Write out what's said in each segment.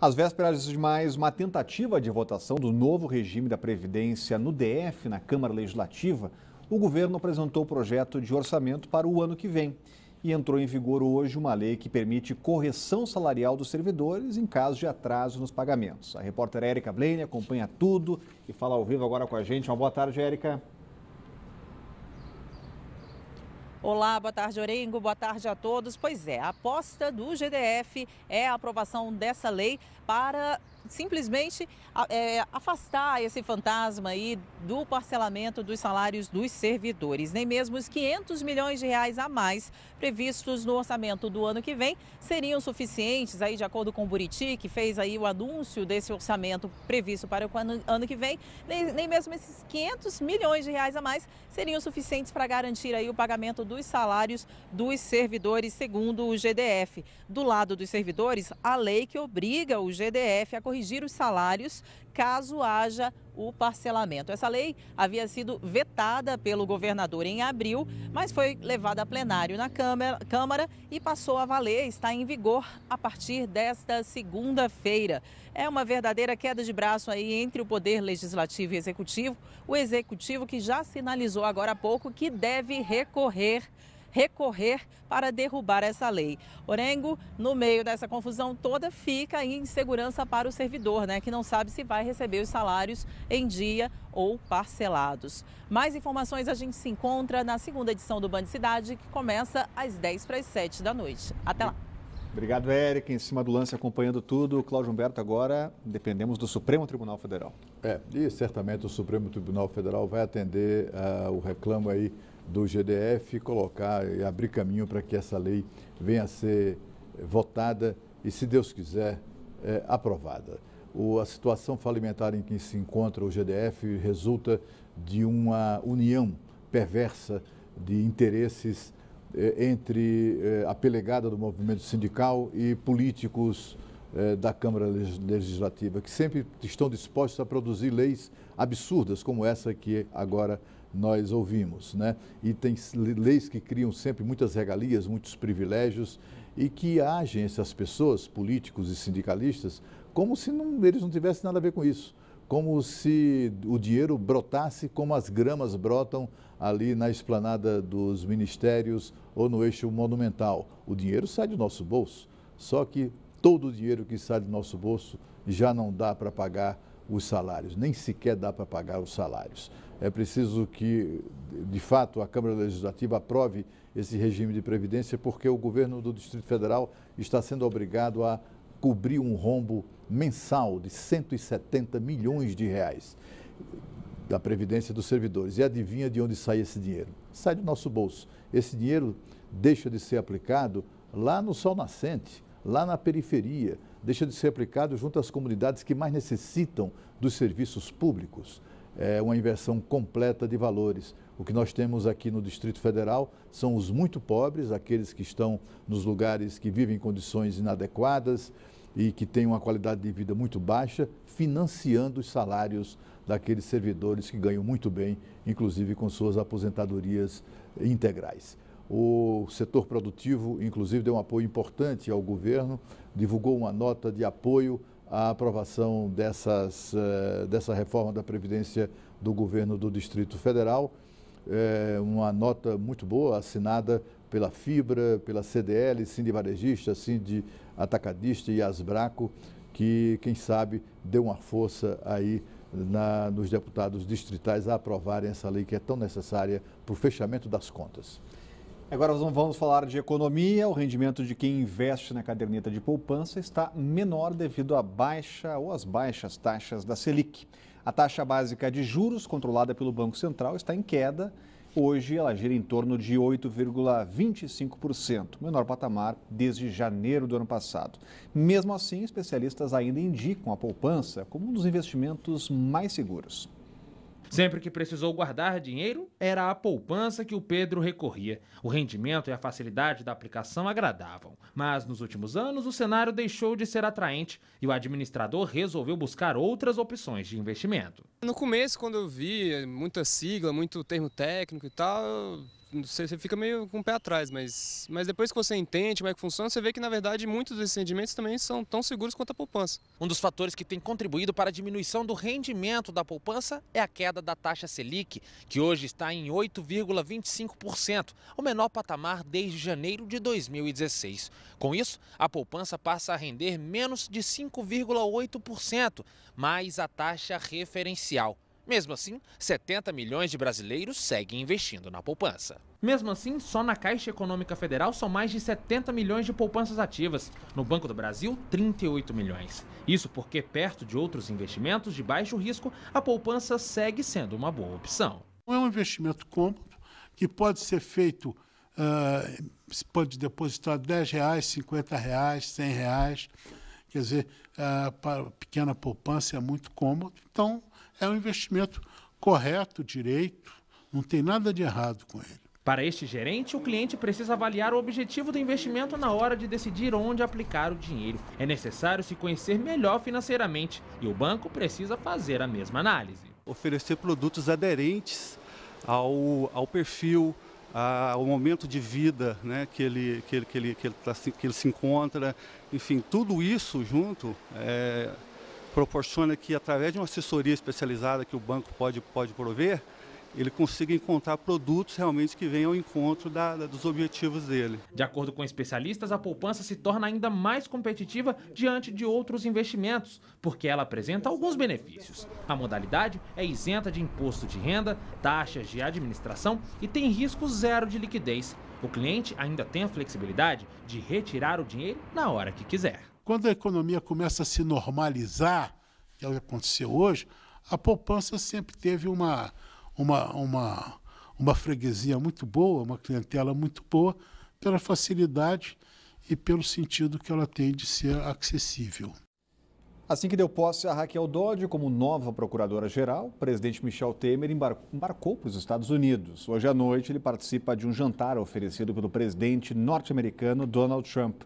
Às vésperas de mais uma tentativa de votação do novo regime da Previdência no DF, na Câmara Legislativa, o governo apresentou o projeto de orçamento para o ano que vem. E entrou em vigor hoje uma lei que permite correção salarial dos servidores em caso de atraso nos pagamentos. A repórter Érica Blaine acompanha tudo e fala ao vivo agora com a gente. Uma boa tarde, Érica. Olá, boa tarde, Orengo, boa tarde a todos. Pois é, a aposta do GDF é a aprovação dessa lei para simplesmente é, afastar esse fantasma aí do parcelamento dos salários dos servidores. Nem mesmo os 500 milhões de reais a mais previstos no orçamento do ano que vem seriam suficientes, aí de acordo com o Buriti, que fez aí o anúncio desse orçamento previsto para o ano, ano que vem, nem, nem mesmo esses 500 milhões de reais a mais seriam suficientes para garantir aí o pagamento dos salários dos servidores, segundo o GDF. Do lado dos servidores, a lei que obriga o GDF a corrigir corrigir os salários caso haja o parcelamento. Essa lei havia sido vetada pelo governador em abril, mas foi levada a plenário na Câmara, Câmara e passou a valer, está em vigor a partir desta segunda-feira. É uma verdadeira queda de braço aí entre o poder legislativo e executivo, o executivo que já sinalizou agora há pouco que deve recorrer recorrer para derrubar essa lei. Orengo, no meio dessa confusão toda, fica em insegurança para o servidor, né, que não sabe se vai receber os salários em dia ou parcelados. Mais informações a gente se encontra na segunda edição do Band Cidade, que começa às 10 para as 7 da noite. Até lá. Obrigado, Eric. Em cima do lance, acompanhando tudo. Cláudio Humberto, agora dependemos do Supremo Tribunal Federal. É, e certamente o Supremo Tribunal Federal vai atender uh, o reclamo aí do GDF colocar e abrir caminho para que essa lei venha a ser eh, votada e, se Deus quiser, é, aprovada. O, a situação falimentar em que se encontra o GDF resulta de uma união perversa de interesses eh, entre a pelegada do movimento sindical e políticos da Câmara Legislativa, que sempre estão dispostos a produzir leis absurdas como essa que agora nós ouvimos, né? E tem leis que criam sempre muitas regalias, muitos privilégios e que agem essas pessoas, políticos e sindicalistas, como se não, eles não tivessem nada a ver com isso, como se o dinheiro brotasse como as gramas brotam ali na esplanada dos ministérios ou no eixo monumental. O dinheiro sai do nosso bolso, só que todo o dinheiro que sai do nosso bolso já não dá para pagar os salários, nem sequer dá para pagar os salários é preciso que, de fato, a Câmara Legislativa aprove esse regime de previdência, porque o governo do Distrito Federal está sendo obrigado a cobrir um rombo mensal de 170 milhões de reais da previdência dos servidores. E adivinha de onde sai esse dinheiro? Sai do nosso bolso. Esse dinheiro deixa de ser aplicado lá no sol nascente, lá na periferia, deixa de ser aplicado junto às comunidades que mais necessitam dos serviços públicos é, uma inversão completa de valores. O que nós temos aqui no Distrito Federal são os muito pobres, aqueles que estão nos lugares que vivem em condições inadequadas e que têm uma qualidade de vida muito baixa, financiando os salários daqueles servidores que ganham muito bem, inclusive com suas aposentadorias integrais. O setor produtivo, inclusive, deu um apoio importante ao governo, divulgou uma nota de apoio a aprovação dessas, eh, dessa reforma da Previdência do governo do Distrito Federal. É uma nota muito boa, assinada pela Fibra, pela CDL, Cinde Varejista, Cinde Atacadista e Asbraco, que, quem sabe, deu uma força aí na, nos deputados distritais a aprovarem essa lei que é tão necessária para o fechamento das contas. Agora vamos falar de economia. O rendimento de quem investe na caderneta de poupança está menor devido à baixa ou às baixas taxas da Selic. A taxa básica de juros controlada pelo Banco Central está em queda. Hoje ela gira em torno de 8,25%, menor patamar desde janeiro do ano passado. Mesmo assim, especialistas ainda indicam a poupança como um dos investimentos mais seguros. Sempre que precisou guardar dinheiro, era a poupança que o Pedro recorria. O rendimento e a facilidade da aplicação agradavam, mas nos últimos anos o cenário deixou de ser atraente e o administrador resolveu buscar outras opções de investimento. No começo, quando eu vi muita sigla, muito termo técnico e tal, você, você fica meio com o pé atrás, mas, mas depois que você entende como é que funciona, você vê que, na verdade, muitos desses rendimentos também são tão seguros quanto a poupança. Um dos fatores que tem contribuído para a diminuição do rendimento da poupança é a queda da taxa Selic, que hoje está em 8,25%, o menor patamar desde janeiro de 2016. Com isso, a poupança passa a render menos de 5,8%, mais a taxa referencial. Mesmo assim, 70 milhões de brasileiros seguem investindo na poupança. Mesmo assim, só na Caixa Econômica Federal são mais de 70 milhões de poupanças ativas. No Banco do Brasil, 38 milhões. Isso porque, perto de outros investimentos de baixo risco, a poupança segue sendo uma boa opção. É um investimento cômodo que pode ser feito, uh, pode depositar 10 reais, 50 reais, 100 reais. Quer dizer, uh, para pequena poupança é muito cômodo. Então, é um investimento correto, direito, não tem nada de errado com ele. Para este gerente, o cliente precisa avaliar o objetivo do investimento na hora de decidir onde aplicar o dinheiro. É necessário se conhecer melhor financeiramente e o banco precisa fazer a mesma análise. Oferecer produtos aderentes ao, ao perfil, ao momento de vida né, que, ele, que, ele, que, ele, que, ele, tá que ele se encontra, enfim, tudo isso junto é, proporciona que, através de uma assessoria especializada que o banco pode, pode prover, ele consiga encontrar produtos realmente que venham ao encontro da, da, dos objetivos dele. De acordo com especialistas, a poupança se torna ainda mais competitiva diante de outros investimentos, porque ela apresenta alguns benefícios. A modalidade é isenta de imposto de renda, taxas de administração e tem risco zero de liquidez. O cliente ainda tem a flexibilidade de retirar o dinheiro na hora que quiser. Quando a economia começa a se normalizar, que é o que aconteceu hoje, a poupança sempre teve uma, uma, uma, uma freguesia muito boa, uma clientela muito boa, pela facilidade e pelo sentido que ela tem de ser acessível. Assim que deu posse a Raquel Dodge como nova procuradora-geral, o presidente Michel Temer embarcou para os Estados Unidos. Hoje à noite, ele participa de um jantar oferecido pelo presidente norte-americano Donald Trump.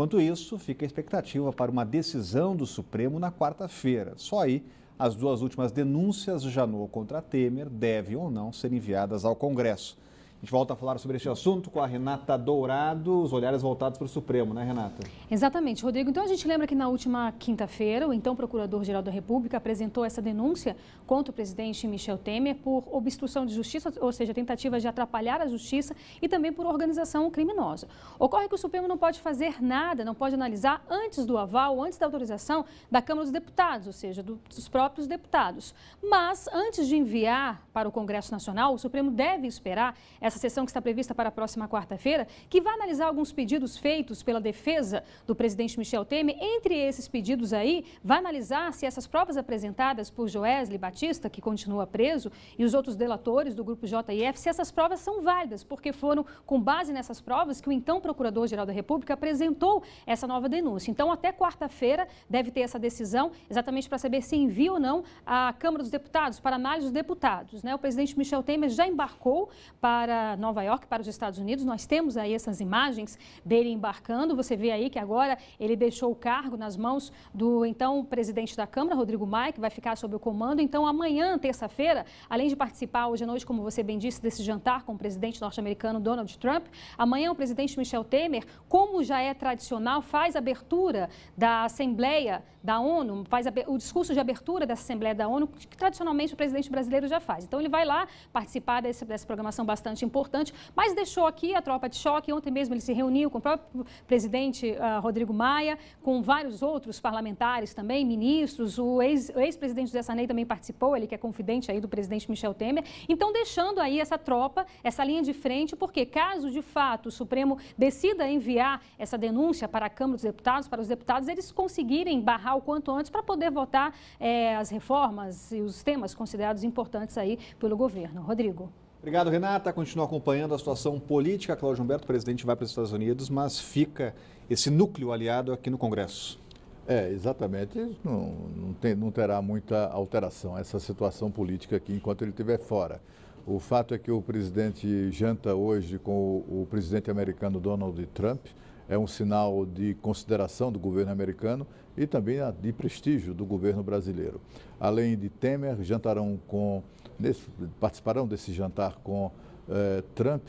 Enquanto isso, fica a expectativa para uma decisão do Supremo na quarta-feira. Só aí, as duas últimas denúncias de Janot contra Temer devem ou não ser enviadas ao Congresso. A gente volta a falar sobre este assunto com a Renata Dourado, os olhares voltados para o Supremo, né, Renata? Exatamente, Rodrigo. Então a gente lembra que na última quinta-feira, o então Procurador-Geral da República apresentou essa denúncia contra o presidente Michel Temer por obstrução de justiça, ou seja, tentativa de atrapalhar a justiça e também por organização criminosa. Ocorre que o Supremo não pode fazer nada, não pode analisar antes do aval, antes da autorização da Câmara dos Deputados, ou seja, dos próprios deputados. Mas antes de enviar para o Congresso Nacional, o Supremo deve esperar essa essa sessão que está prevista para a próxima quarta-feira, que vai analisar alguns pedidos feitos pela defesa do presidente Michel Temer. Entre esses pedidos aí, vai analisar se essas provas apresentadas por Joesley Batista, que continua preso, e os outros delatores do grupo JIF, se essas provas são válidas, porque foram com base nessas provas que o então Procurador-Geral da República apresentou essa nova denúncia. Então, até quarta-feira deve ter essa decisão, exatamente para saber se envia ou não à Câmara dos Deputados, para análise dos deputados. Né? O presidente Michel Temer já embarcou para Nova York, para os Estados Unidos. Nós temos aí essas imagens dele embarcando. Você vê aí que agora ele deixou o cargo nas mãos do então presidente da Câmara, Rodrigo Maia, que vai ficar sob o comando. Então, amanhã, terça-feira, além de participar hoje à noite, como você bem disse, desse jantar com o presidente norte-americano Donald Trump, amanhã o presidente Michel Temer, como já é tradicional, faz abertura da Assembleia da ONU, faz o discurso de abertura dessa Assembleia da ONU, que tradicionalmente o presidente brasileiro já faz. Então, ele vai lá participar desse, dessa programação bastante importante importante, mas deixou aqui a tropa de choque. Ontem mesmo ele se reuniu com o próprio presidente uh, Rodrigo Maia, com vários outros parlamentares também, ministros. O ex-presidente ex José também participou, ele que é confidente aí do presidente Michel Temer. Então, deixando aí essa tropa, essa linha de frente, porque caso de fato o Supremo decida enviar essa denúncia para a Câmara dos Deputados, para os deputados, eles conseguirem barrar o quanto antes para poder votar eh, as reformas e os temas considerados importantes aí pelo governo. Rodrigo. Obrigado, Renata. Continua acompanhando a situação política. Cláudio Humberto, presidente, vai para os Estados Unidos, mas fica esse núcleo aliado aqui no Congresso. É, exatamente. Não, não, tem, não terá muita alteração essa situação política aqui enquanto ele estiver fora. O fato é que o presidente janta hoje com o, o presidente americano Donald Trump. É um sinal de consideração do governo americano e também de prestígio do governo brasileiro. Além de Temer, jantarão com Nesse, participarão desse jantar com eh, Trump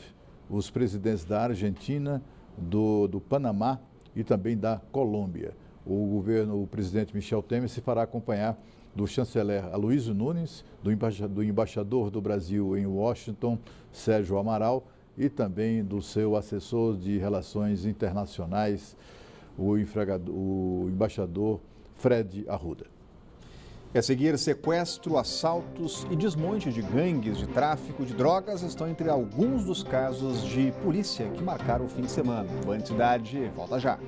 os presidentes da Argentina, do, do Panamá e também da Colômbia. O governo, o presidente Michel Temer se fará acompanhar do chanceler Aloysio Nunes, do, embaixador do, embaixador do Brasil em Washington, Sérgio Amaral, e também do seu assessor de relações internacionais, o, o embaixador Fred Arruda. E a seguir, sequestro, assaltos e desmonte de gangues de tráfico de drogas estão entre alguns dos casos de polícia que marcaram o fim de semana. Boa Cidade, volta já.